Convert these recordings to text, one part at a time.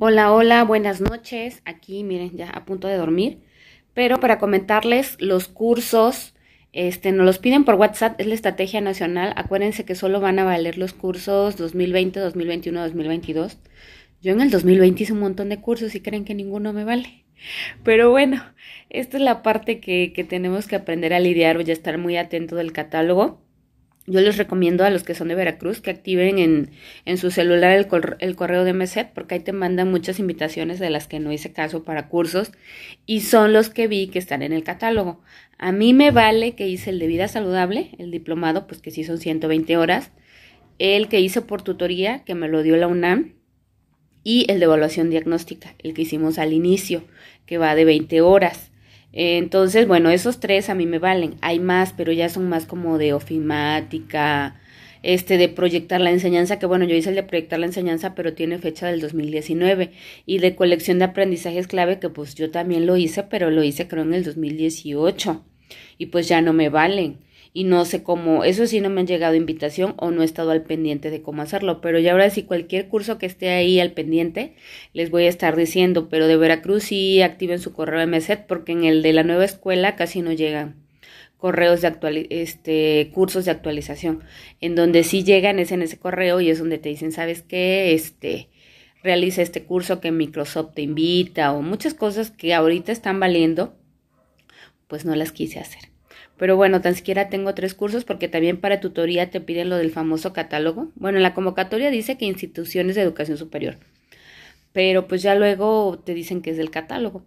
Hola, hola, buenas noches. Aquí, miren, ya a punto de dormir. Pero para comentarles los cursos, este, nos los piden por WhatsApp, es la estrategia nacional. Acuérdense que solo van a valer los cursos 2020, 2021, 2022. Yo en el 2020 hice un montón de cursos y creen que ninguno me vale. Pero bueno, esta es la parte que, tenemos que aprender a lidiar o a estar muy atento del catálogo. Yo les recomiendo a los que son de Veracruz que activen en, su celular el, correo de MESET porque ahí te mandan muchas invitaciones de las que no hice caso para cursos y son los que vi que están en el catálogo. A mí me vale que hice el de vida saludable, el diplomado, pues que sí son 120 horas, el que hice por tutoría, que me lo dio la UNAM, y el de evaluación diagnóstica, el que hicimos al inicio, que va de 20 horas. Entonces, bueno, esos tres a mí me valen. Hay más, pero ya son más como de ofimática, este, de proyectar la enseñanza, que bueno, yo hice el de proyectar la enseñanza, pero tiene fecha del 2019, y de colección de aprendizajes clave, que pues yo también lo hice, pero lo hice creo en el 2018, y pues ya no me valen y no sé cómo, eso sí no me han llegado invitación o no he estado al pendiente de cómo hacerlo, pero ya ahora sí cualquier curso que esté ahí al pendiente les voy a estar diciendo, pero de Veracruz sí activen su correo MSET porque en el de la nueva escuela casi no llegan correos de actual, este, cursos de actualización, en donde sí llegan es en ese correo y es donde te dicen, ¿sabes qué? Este, realiza este curso que Microsoft te invita o muchas cosas que ahorita están valiendo, pues no las quise hacer. Pero bueno, tan siquiera tengo tres cursos porque también para tutoría te piden lo del famoso catálogo. Bueno, en la convocatoria dice que instituciones de educación superior. Pero pues ya luego te dicen que es del catálogo.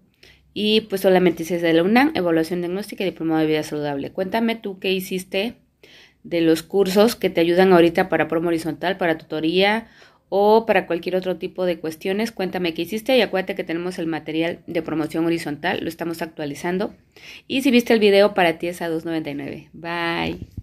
Y pues solamente dices de la UNAM, evaluación diagnóstica y diploma de vida saludable. Cuéntame tú qué hiciste de los cursos que te ayudan ahorita para promo horizontal, para tutoría o para cualquier otro tipo de cuestiones, cuéntame qué hiciste y acuérdate que tenemos el material de promoción horizontal, lo estamos actualizando. Y si viste el video, para ti es a 2.99. Bye.